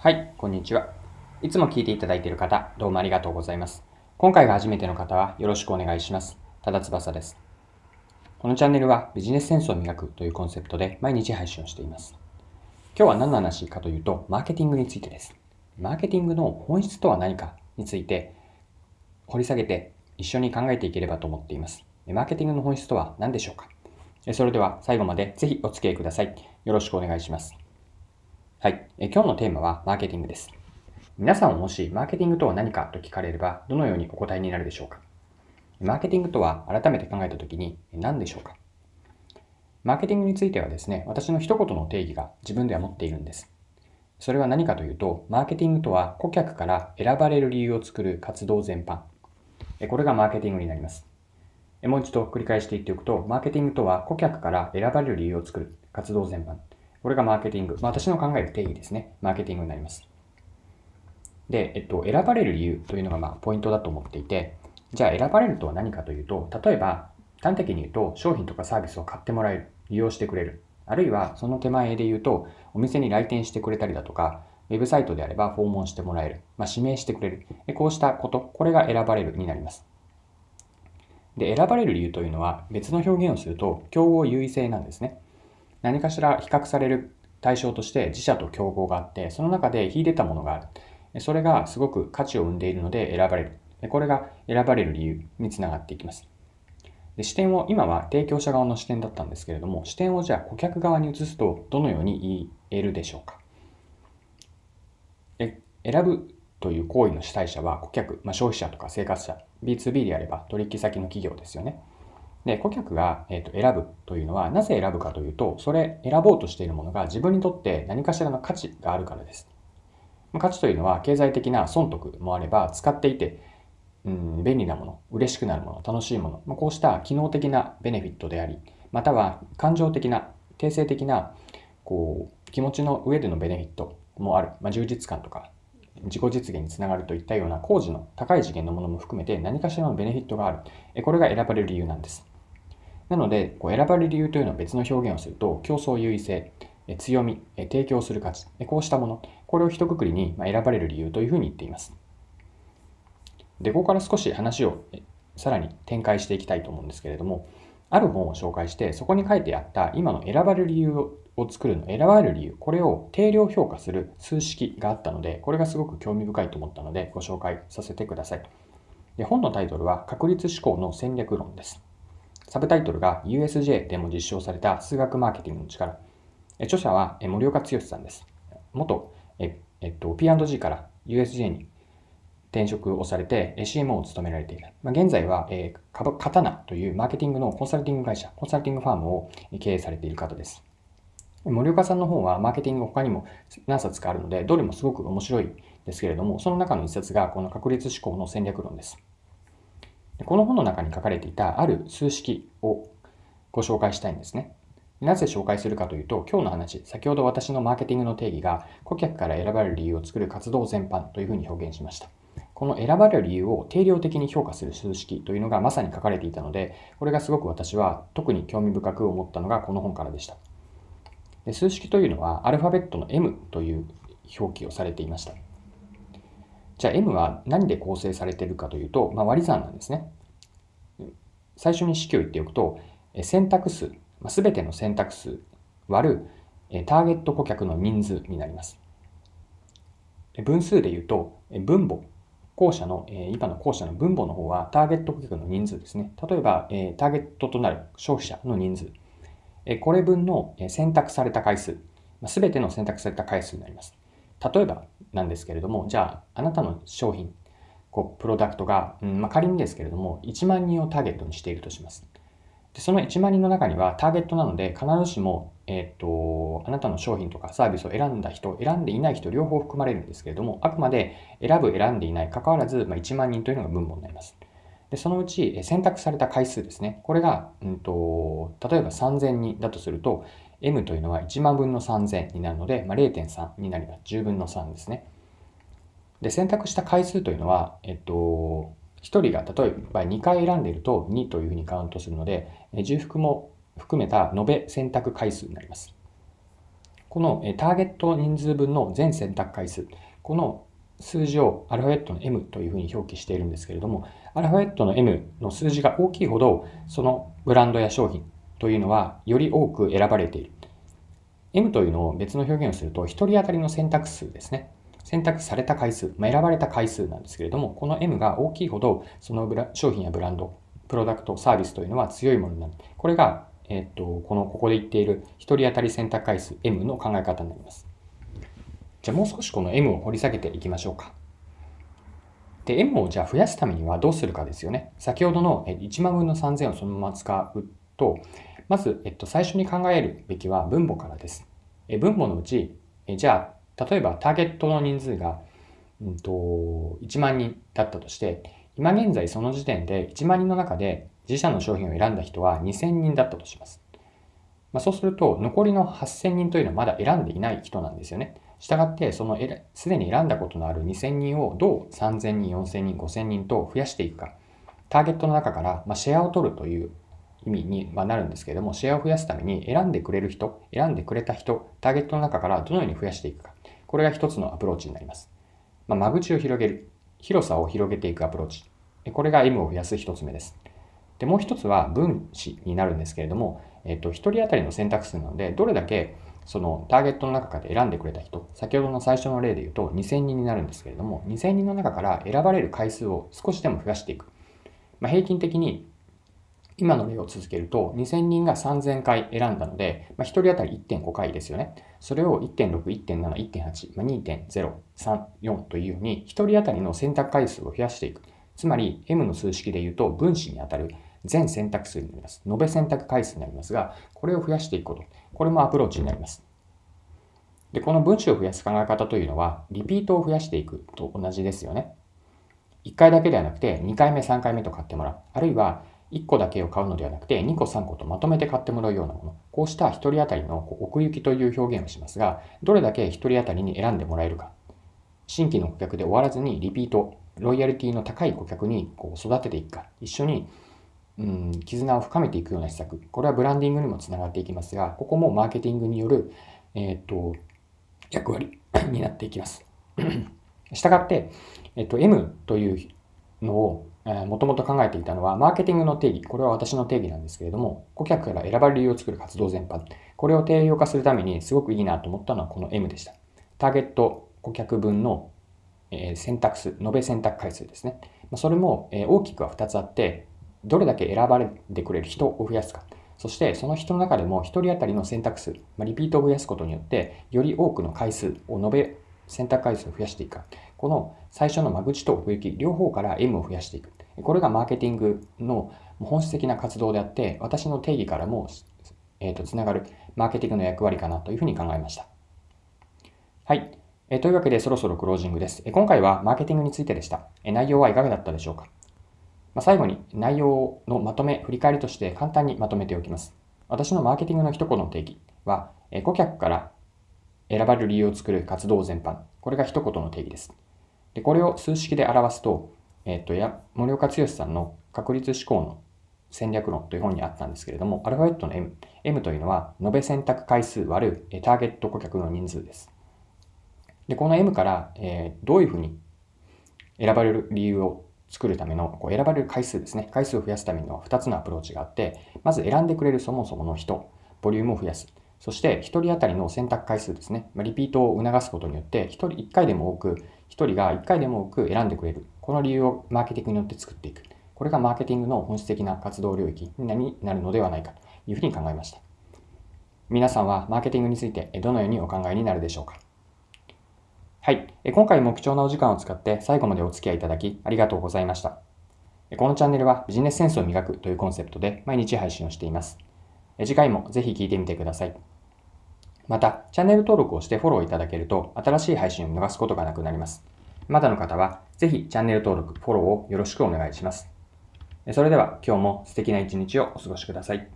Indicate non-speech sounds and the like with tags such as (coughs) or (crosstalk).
はい、こんにちは。いつも聞いていただいている方、どうもありがとうございます。今回が初めての方はよろしくお願いします。ただ翼です。このチャンネルはビジネスセンスを磨くというコンセプトで毎日配信をしています。今日は何の話かというと、マーケティングについてです。マーケティングの本質とは何かについて掘り下げて一緒に考えていければと思っています。マーケティングの本質とは何でしょうかそれでは最後までぜひお付き合いください。よろしくお願いします。はい。え今日のテーマはマーケティングです。皆さんもしマーケティングとは何かと聞かれれば、どのようにお答えになるでしょうかマーケティングとは改めて考えたときに何でしょうかマーケティングについてはですね、私の一言の定義が自分では持っているんです。それは何かというと、マーケティングとは顧客から選ばれる理由を作る活動全般。これがマーケティングになります。もう一度繰り返して言っておくと、マーケティングとは顧客から選ばれる理由を作る活動全般。これがマーケティング。まあ、私の考える定義ですね。マーケティングになります。で、えっと、選ばれる理由というのがまあポイントだと思っていて、じゃあ選ばれるとは何かというと、例えば、端的に言うと、商品とかサービスを買ってもらえる、利用してくれる、あるいはその手前で言うと、お店に来店してくれたりだとか、ウェブサイトであれば訪問してもらえる、まあ、指名してくれる、こうしたこと、これが選ばれるになります。で、選ばれる理由というのは別の表現をすると、競合優位性なんですね。何かしら比較される対象として自社と競合があって、その中で秀でたものがある。それがすごく価値を生んでいるので選ばれる。これが選ばれる理由につながっていきます。で視点を、今は提供者側の視点だったんですけれども、視点をじゃあ顧客側に移すとどのように言えるでしょうか。え選ぶという行為の主体者は顧客、まあ、消費者とか生活者、B2B であれば取引先の企業ですよね。で、顧客が、えー、と選ぶというのは、なぜ選ぶかというと、それ選ぼうとしているものが自分にとって何かしらの価値があるからです。価値というのは経済的な損得もあれば、使っていて、うん、便利なもの、嬉しくなるもの、楽しいもの、こうした機能的なベネフィットであり、または感情的な、定性的な、こう、気持ちの上でのベネフィットもある。まあ、充実感とか、自己実現につながるといったような工事の高い次元のものも含めて何かしらのベネフィットがある。これが選ばれる理由なんです。なので、こう選ばれる理由というのは別の表現をすると、競争優位性、強み、提供する価値、こうしたもの、これを一括りに選ばれる理由というふうに言っています。で、ここから少し話をさらに展開していきたいと思うんですけれども、ある本を紹介して、そこに書いてあった今の選ばれる理由を作るの、選ばれる理由、これを定量評価する数式があったので、これがすごく興味深いと思ったので、ご紹介させてください。で本のタイトルは、確率思考の戦略論です。サブタイトルが USJ でも実証された数学マーケティングの力。著者は森岡剛さんです。元、えっと、P&G から USJ に転職をされて CMO を務められている。まあ、現在は、えー、カタナというマーケティングのコンサルティング会社、コンサルティングファームを経営されている方です。森岡さんの方はマーケティング他にも何冊かあるので、どれもすごく面白いですけれども、その中の一冊がこの確率思考の戦略論です。この本の中に書かれていたある数式をご紹介したいんですね。なぜ紹介するかというと、今日の話、先ほど私のマーケティングの定義が顧客から選ばれる理由を作る活動全般というふうに表現しました。この選ばれる理由を定量的に評価する数式というのがまさに書かれていたので、これがすごく私は特に興味深く思ったのがこの本からでした。で数式というのはアルファベットの M という表記をされていました。じゃあ M は何で構成されているかというと、まあ、割り算なんですね。最初に式を言っておくと、選択数、すべての選択数割るターゲット顧客の人数になります。分数で言うと、分母、後者の、今の後者の分母の方はターゲット顧客の人数ですね。例えば、ターゲットとなる消費者の人数。これ分の選択された回数、すべての選択された回数になります。例えばなんですけれども、じゃあ、あなたの商品、こう、プロダクトが、うんまあ、仮にですけれども、1万人をターゲットにしているとします。でその1万人の中にはターゲットなので、必ずしも、えっ、ー、と、あなたの商品とかサービスを選んだ人、選んでいない人、両方含まれるんですけれども、あくまで選ぶ、選んでいない、関わらず、まあ、1万人というのが分母になります。でそのうち選択された回数ですね。これが、うんと例えば3000人だとすると、m というのは1万分の3000になるので、まあ、0.3になります。10分の3ですね。で、選択した回数というのは、えっと、1人が例えば2回選んでいると2というふうにカウントするので、重複も含めた延べ選択回数になります。このターゲット人数分の全選択回数、この数字をアルファベットの M というふうに表記しているんですけれども、アルファベットの M の数字が大きいほど、そのブランドや商品というのはより多く選ばれている。M というのを別の表現をすると、1人当たりの選択数ですね。選択された回数、まあ、選ばれた回数なんですけれども、この M が大きいほど、その商品やブランド、プロダクト、サービスというのは強いものになる。これが、えっと、この、ここで言っている1人当たり選択回数 M の考え方になります。じゃあもう少しこの M を掘り下げていきましょうか。で、M をじゃあ増やすためにはどうするかですよね。先ほどの1万分の3000をそのまま使うと、まず、えっと、最初に考えるべきは分母からです。え分母のうち、えじゃあ、例えばターゲットの人数が、うんと、1万人だったとして、今現在その時点で1万人の中で自社の商品を選んだ人は2000人だったとします。まあ、そうすると、残りの8000人というのはまだ選んでいない人なんですよね。したがって、そのすでに選んだことのある2000人をどう3000人、4000人、5000人と増やしていくか。ターゲットの中から、まあ、シェアを取るという意味にはなるんですけれども、シェアを増やすために選んでくれる人、選んでくれた人、ターゲットの中からどのように増やしていくか。これが一つのアプローチになります。まあ、間口を広げる。広さを広げていくアプローチ。これが M を増やす一つ目です。で、もう一つは分子になるんですけれども、えっと、1人当たりの選択数なので、どれだけそのターゲットの中から選んでくれた人、先ほどの最初の例で言うと2000人になるんですけれども、2000人の中から選ばれる回数を少しでも増やしていく。まあ、平均的に今の例を続けると、2000人が3000回選んだので、まあ、1人当たり1.5回ですよね。それを1.6、1.7、1.8、まあ、2.0、3、4というように、1人当たりの選択回数を増やしていく。つまり、M の数式で言うと、分子に当たる全選択数になります。延べ選択回数になりますが、これを増やしていくこと。これもアプローチになります。で、この分子を増やす考え方というのは、リピートを増やしていくと同じですよね。1回だけではなくて、2回目、3回目と買ってもらう。あるいは、1個だけを買うのではなくて2個3個とまとめて買ってもらうようなものこうした1人当たりの奥行きという表現をしますがどれだけ1人当たりに選んでもらえるか新規の顧客で終わらずにリピートロイヤルティの高い顧客にこう育てていくか一緒にうん絆を深めていくような施策これはブランディングにもつながっていきますがここもマーケティングによる、えー、っと役割 (coughs) になっていきますしたがって、えっと、M というのをもともと考えていたのは、マーケティングの定義、これは私の定義なんですけれども、顧客から選ばれる理由を作る活動全般、これを定量化するためにすごくいいなと思ったのはこの M でした。ターゲット顧客分の選択数、延べ選択回数ですね。それも大きくは2つあって、どれだけ選ばれてくれる人を増やすか、そしてその人の中でも1人当たりの選択数、リピートを増やすことによって、より多くの回数を延べ選択回数を増やしていくか、この最初の間口と奥行き、両方から M を増やしていく。これがマーケティングの本質的な活動であって、私の定義からも、えーと、つながるマーケティングの役割かなというふうに考えました。はい。えというわけでそろそろクロージングです。え今回はマーケティングについてでした。え内容はいかがだったでしょうか、まあ、最後に内容のまとめ、振り返りとして簡単にまとめておきます。私のマーケティングの一言の定義は、え顧客から選ばれる理由を作る活動全般。これが一言の定義です。でこれを数式で表すと、えっ、ー、と、や、森岡剛さんの確率思考の戦略論という本にあったんですけれども、アルファベットの M。M というのは、延べ選択回数割るターゲット顧客の人数です。で、この M から、えー、どういうふうに選ばれる理由を作るための、こう選ばれる回数ですね。回数を増やすための2つのアプローチがあって、まず選んでくれるそもそもの人、ボリュームを増やす。そして、1人当たりの選択回数ですね。まあ、リピートを促すことによって、1人1回でも多く1人が1回でも多く選んでくれる。この理由をマーケティングによって作っていく。これがマーケティングの本質的な活動領域になるのではないかというふうに考えました。皆さんはマーケティングについてどのようにお考えになるでしょうかはい。今回も貴重なお時間を使って最後までお付き合いいただきありがとうございました。このチャンネルはビジネスセンスを磨くというコンセプトで毎日配信をしています。次回もぜひ聴いてみてください。また、チャンネル登録をしてフォローいただけると、新しい配信を逃すことがなくなります。まだの方は、ぜひチャンネル登録、フォローをよろしくお願いします。それでは、今日も素敵な一日をお過ごしください。